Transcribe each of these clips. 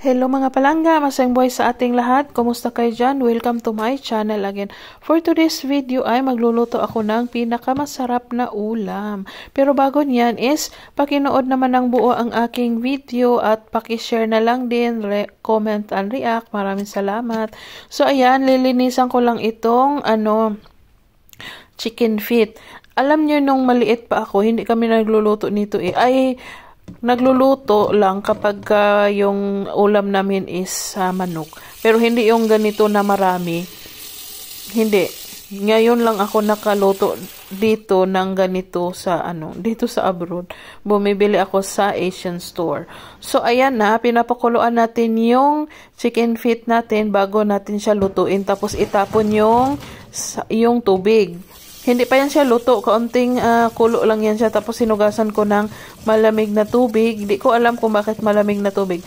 Hello mga palangga, masayang buhay sa ating lahat. Kumusta kayo dyan? Welcome to my channel again. For today's video ay magluluto ako ng pinakamasarap na ulam. Pero bago niyan is, pakinood naman ng buo ang aking video at pakishare na lang din, comment and react. Maraming salamat. So ayan, lilinisan ko lang itong ano, chicken feet. Alam niyo nung maliit pa ako, hindi kami nagluluto nito eh. Ay, nagluluto lang kapag uh, yung ulam namin is uh, manok. Pero hindi yung ganito na marami. Hindi. Ngayon lang ako nakaluto dito ng ganito sa ano, dito sa abroad. Bumibili ako sa Asian store. So ayan na, pinapakuluan natin yung chicken feet natin bago natin siya lutuin tapos itapon yung yung tubig. Hindi pa yan siya luto. Kaunting uh, kulo lang yan siya. Tapos sinugasan ko ng malamig na tubig. Hindi ko alam kung bakit malamig na tubig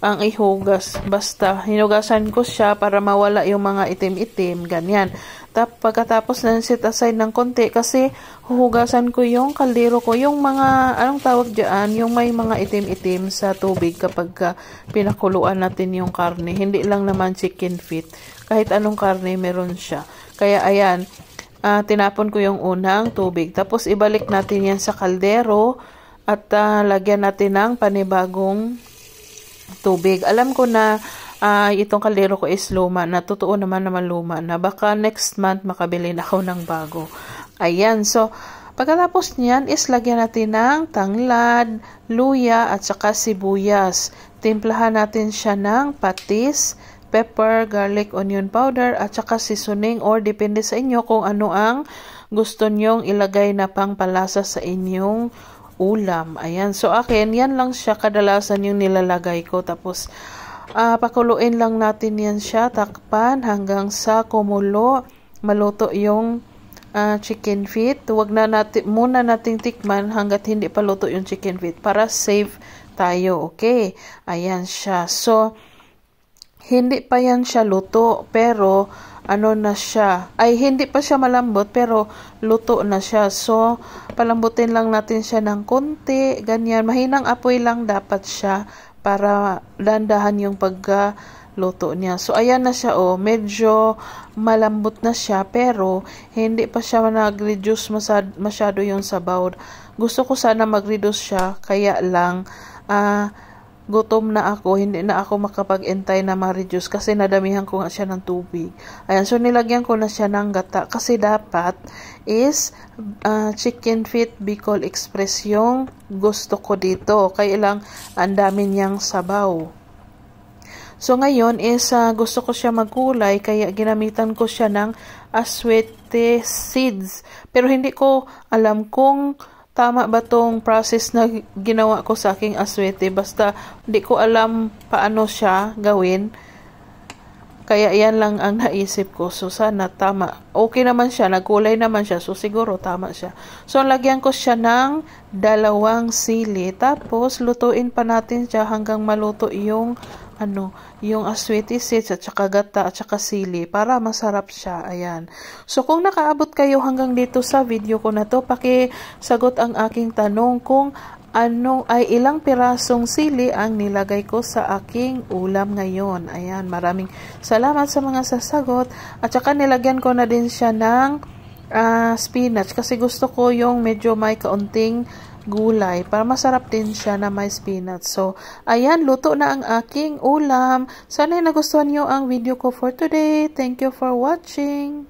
ang ihugas. Basta, hinugasan ko siya para mawala yung mga itim-itim. Ganyan. Tap, pagkatapos na sit aside ng konti kasi huhugasan ko yung kaldero ko. Yung mga, anong tawag dyan? Yung may mga itim-itim sa tubig kapag uh, pinakuluan natin yung karne. Hindi lang naman chicken feet. Kahit anong karne meron siya. Kaya ayan, uh, tinapon ko yung unang tubig. Tapos ibalik natin yan sa kaldero at uh, lagyan natin ng panibagong tubig. Alam ko na uh, itong kaldero ko is luma na. Totoo naman naman luma na. Baka next month makabili na ako ng bago. Ayan. So, Pagkatapos niyan is lagyan natin ng tanglad, luya at saka sibuyas. Timplahan natin siya ng patis, pepper, garlic, onion powder, at saka seasoning or depende sa inyo kung ano ang gusto nyong ilagay na pangpalasa sa inyong ulam. Ayan. So, akin, yan lang siya kadalasan yung nilalagay ko. Tapos, uh, pakuluin lang natin yan siya. Takpan hanggang sa kumulo. Maluto yung uh, chicken feet. Huwag na natin, muna nating tikman hanggat hindi pa luto yung chicken feet para safe tayo. Okay? Ayan siya. So, hindi pa yan siya luto pero ano na siya ay hindi pa siya malambot pero luto na siya so palambutin lang natin siya ng konti ganyan mahinang apoy lang dapat siya para landahan yung pagluto niya so ayan na siya oh medyo malambot na siya pero hindi pa siya nag-reduce masyado yung sabaw gusto ko sana mag-reduce siya kaya lang ah uh, gutom na ako, hindi na ako makapag-entay na ma-reduce kasi nadamihan ko nga siya ng tubig. Ayan, so nilagyan ko na siya ng gata kasi dapat is uh, chicken feet Bicol Express yung gusto ko dito. Kailang ang dami niyang sabaw. So ngayon is uh, gusto ko siya magkulay kaya ginamitan ko siya ng aswete seeds. Pero hindi ko alam kung tama ba tong process na ginawa ko sa aking aswete basta hindi ko alam paano siya gawin kaya yan lang ang naisip ko so sana tama okay naman siya nagkulay naman siya so siguro tama siya so lagyan ko siya ng dalawang sili tapos lutuin pa natin siya hanggang maluto yung ano, yung asweti seeds at saka gata at saka sili para masarap siya. Ayan. So, kung nakaabot kayo hanggang dito sa video ko na to, sagot ang aking tanong kung anong ay ilang pirasong sili ang nilagay ko sa aking ulam ngayon. Ayan, maraming salamat sa mga sasagot. At saka nilagyan ko na din siya ng uh, spinach kasi gusto ko yung medyo may kaunting gulay para masarap din siya na may spinach. So, ayan, luto na ang aking ulam. Sana nagustuhan nyo ang video ko for today. Thank you for watching.